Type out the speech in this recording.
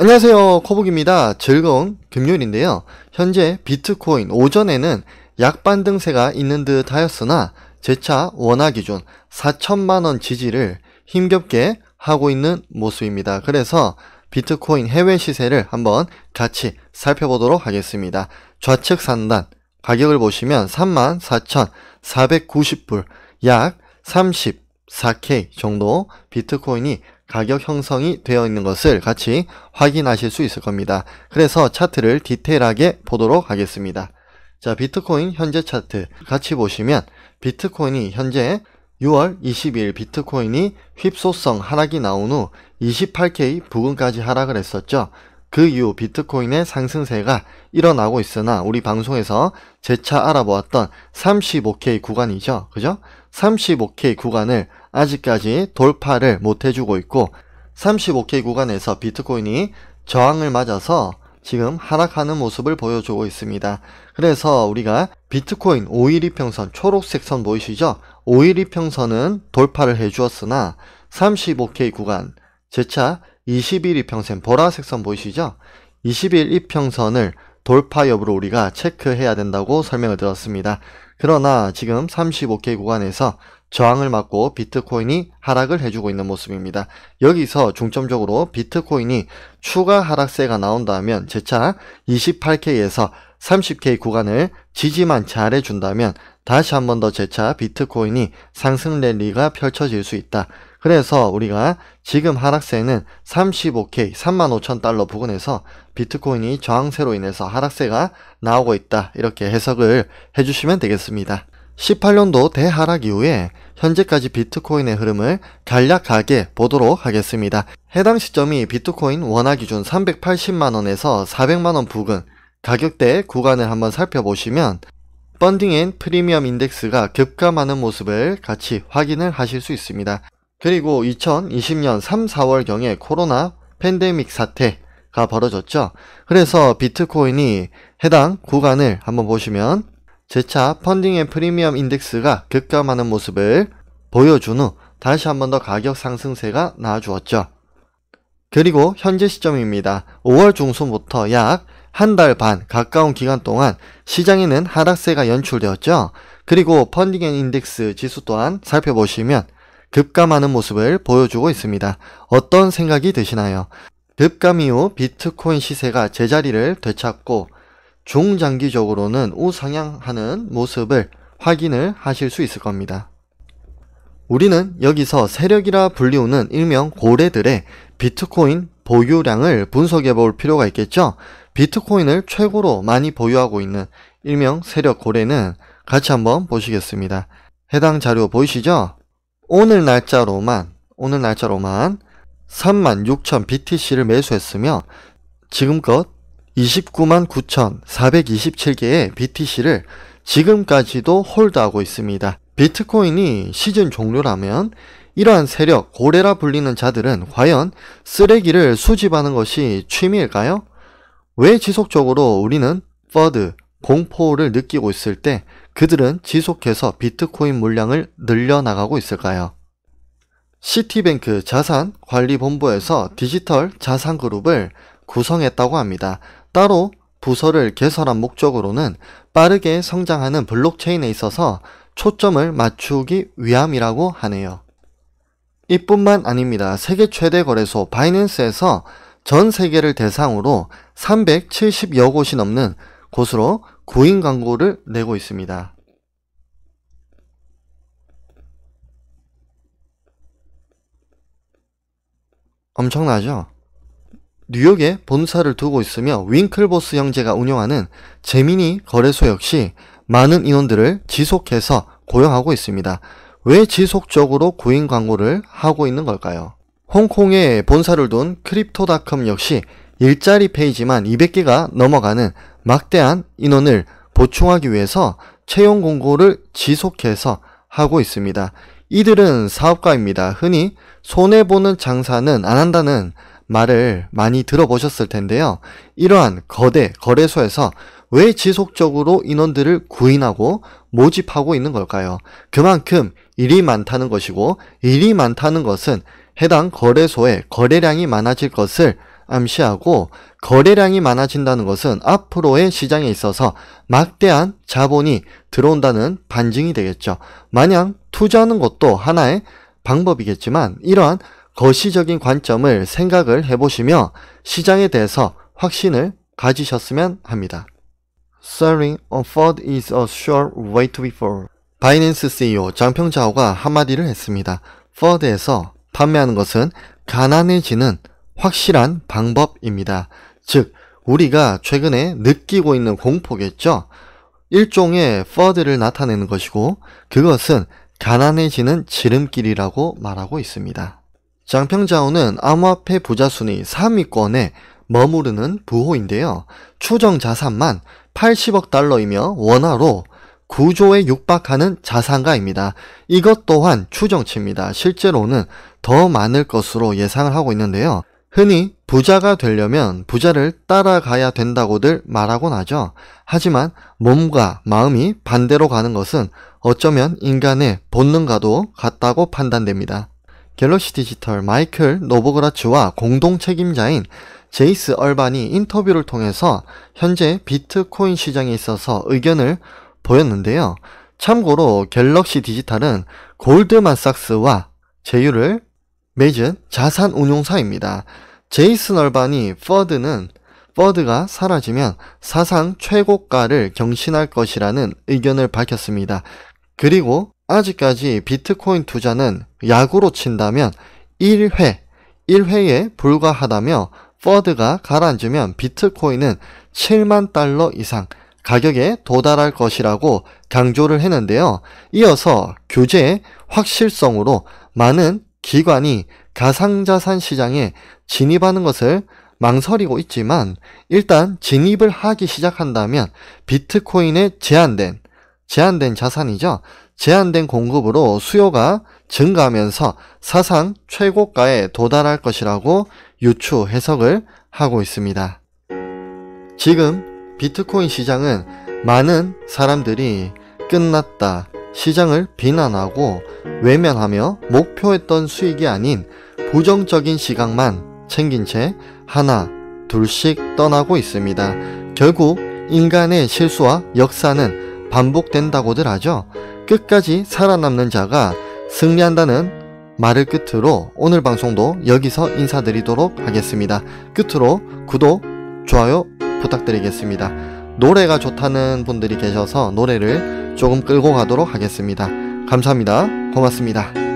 안녕하세요 코북입니다 즐거운 금요일인데요 현재 비트코인 오전에는 약반등세가 있는 듯 하였으나 재차 원화 기준 4천만원 지지를 힘겹게 하고 있는 모습입니다 그래서 비트코인 해외 시세를 한번 같이 살펴보도록 하겠습니다 좌측 상단 가격을 보시면 34,490불 약 34K 정도 비트코인이 가격 형성이 되어 있는 것을 같이 확인하실 수 있을 겁니다. 그래서 차트를 디테일하게 보도록 하겠습니다. 자, 비트코인 현재 차트 같이 보시면 비트코인이 현재 6월 22일 비트코인이 휩소성 하락이 나온 후 28K 부근까지 하락을 했었죠. 그 이후 비트코인의 상승세가 일어나고 있으나 우리 방송에서 재차 알아보았던 35K 구간이죠. 그죠? 35K 구간을 아직까지 돌파를 못 해주고 있고 35K 구간에서 비트코인이 저항을 맞아서 지금 하락하는 모습을 보여주고 있습니다. 그래서 우리가 비트코인 5일 이평선 초록색 선 보이시죠? 5일 이평선은 돌파를 해주었으나 35K 구간 제차 21 이평선 보라색 선 보이시죠? 21 이평선을 돌파 여부를 우리가 체크해야 된다고 설명을 드렸습니다. 그러나 지금 35K 구간에서 저항을 맞고 비트코인이 하락을 해주고 있는 모습입니다. 여기서 중점적으로 비트코인이 추가 하락세가 나온다면 재차 28K에서 30K 구간을 지지만 잘해준다면 다시 한번 더 재차 비트코인이 상승 랠리가 펼쳐질 수 있다. 그래서 우리가 지금 하락세는 35K 35,000달러 부근에서 비트코인이 저항세로 인해서 하락세가 나오고 있다. 이렇게 해석을 해주시면 되겠습니다. 18년도 대하락 이후에 현재까지 비트코인의 흐름을 간략하게 보도록 하겠습니다. 해당 시점이 비트코인 원화 기준 380만원에서 400만원 부근 가격대 구간을 한번 살펴보시면 펀딩 앤 프리미엄 인덱스가 급감하는 모습을 같이 확인을 하실 수 있습니다. 그리고 2020년 3, 4월경에 코로나 팬데믹 사태가 벌어졌죠. 그래서 비트코인이 해당 구간을 한번 보시면 재차 펀딩의 프리미엄 인덱스가 급감하는 모습을 보여준 후 다시 한 번 더 가격 상승세가 나아주었죠 그리고 현재 시점입니다. 5월 중순부터 약 한 달 반 가까운 기간 동안 시장에는 하락세가 연출되었죠. 그리고 펀딩 앤 인덱스 지수 또한 살펴보시면 급감하는 모습을 보여주고 있습니다. 어떤 생각이 드시나요? 급감 이후 비트코인 시세가 제자리를 되찾고 중장기적으로는 우상향하는 모습을 확인을 하실 수 있을 겁니다. 우리는 여기서 세력이라 불리우는 일명 고래들의 비트코인 보유량을 분석해 볼 필요가 있겠죠. 비트코인을 최고로 많이 보유하고 있는 일명 세력 고래는 같이 한번 보시겠습니다. 해당 자료 보이시죠? 오늘 날짜로만 오늘 날짜로만 36,000 BTC를 매수했으며 지금껏 29만 9,427개의 BTC를 지금까지도 홀드하고 있습니다. 비트코인이 시즌 종료라면 이러한 세력 고래라 불리는 자들은 과연 쓰레기를 수집하는 것이 취미일까요? 왜 지속적으로 우리는 퍼드, 공포를 느끼고 있을 때 그들은 지속해서 비트코인 물량을 늘려나가고 있을까요? 시티뱅크 자산관리본부에서 디지털 자산그룹을 구성했다고 합니다. 따로 부서를 개설한 목적으로는 빠르게 성장하는 블록체인에 있어서 초점을 맞추기 위함이라고 하네요. 이뿐만 아닙니다. 세계 최대 거래소 바이낸스에서 전 세계를 대상으로 370여 곳이 넘는 곳으로 구인 광고를 내고 있습니다. 엄청나죠? 뉴욕에 본사를 두고 있으며 윙클보스 형제가 운영하는 재미니 거래소 역시 많은 인원들을 지속해서 고용하고 있습니다. 왜 지속적으로 고인 광고를 하고 있는 걸까요? 홍콩에 본사를 둔 크립토닷컴 역시 일자리 페이지만 200개가 넘어가는 막대한 인원을 보충하기 위해서 채용 공고를 지속해서 하고 있습니다. 이들은 사업가입니다. 흔히 손해보는 장사는 안 한다는 말을 많이 들어보셨을 텐데요. 이러한 거대 거래소에서 왜 지속적으로 인원들을 구인하고 모집하고 있는 걸까요? 그만큼 일이 많다는 것이고 일이 많다는 것은 해당 거래소의 거래량이 많아질 것을 암시하고 거래량이 많아진다는 것은 앞으로의 시장에 있어서 막대한 자본이 들어온다는 반증이 되겠죠. 마냥 투자하는 것도 하나의 방법이겠지만 이러한 거시적인 관점을 생각을 해보시며 시장에 대해서 확신을 가지셨으면 합니다. Selling a Ford is a sure way to be for. 바이낸스 CEO 장평자오가 한마디를 했습니다. Ford에서 판매하는 것은 가난해지는 확실한 방법입니다. 즉, 우리가 최근에 느끼고 있는 공포겠죠? 일종의 f o d 를 나타내는 것이고, 그것은 가난해지는 지름길이라고 말하고 있습니다. 장평자오는 암호화폐 부자순위 3위권에 머무르는 부호인데요. 추정 자산만 80억 달러이며 원화로 9조에 육박하는 자산가입니다. 이것 또한 추정치입니다. 실제로는 더 많을 것으로 예상을 하고 있는데요. 흔히 부자가 되려면 부자를 따라가야 된다고들 말하곤 하죠. 하지만 몸과 마음이 반대로 가는 것은 어쩌면 인간의 본능과도 같다고 판단됩니다. 갤럭시 디지털 마이클 노보그라츠와 공동 책임자인 제이스 얼반이 인터뷰를 통해서 현재 비트코인 시장에 있어서 의견을 보였는데요. 참고로 갤럭시 디지털은 골드만삭스와 제휴를 맺은 자산 운용사입니다. 제이슨 얼반이 퍼드는 퍼드가 사라지면 사상 최고가를 경신할 것이라는 의견을 밝혔습니다. 그리고 아직까지 비트코인 투자는 야구로 친다면 1회, 1회에 불과하다며 퍼드가 가라앉으면 비트코인은 7만 달러 이상 가격에 도달할 것이라고 강조를 했는데요. 이어서 규제의 확실성으로 많은 기관이 가상자산 시장에 진입하는 것을 망설이고 있지만 일단 진입을 하기 시작한다면 비트코인에 제한된 제한된 자산이죠. 제한된 공급으로 수요가 증가하면서 사상 최고가에 도달할 것이라고 유추 해석을 하고 있습니다. 지금 비트코인 시장은 많은 사람들이 끝났다. 시장을 비난하고 외면하며 목표했던 수익이 아닌 부정적인 시각만 챙긴 채 하나, 둘씩 떠나고 있습니다. 결국 인간의 실수와 역사는 반복된다고들 하죠. 끝까지 살아남는 자가 승리한다는 말을 끝으로 오늘 방송도 여기서 인사드리도록 하겠습니다. 끝으로 구독, 좋아요 부탁드리겠습니다. 노래가 좋다는 분들이 계셔서 노래를 조금 끌고 가도록 하겠습니다. 감사합니다. 고맙습니다.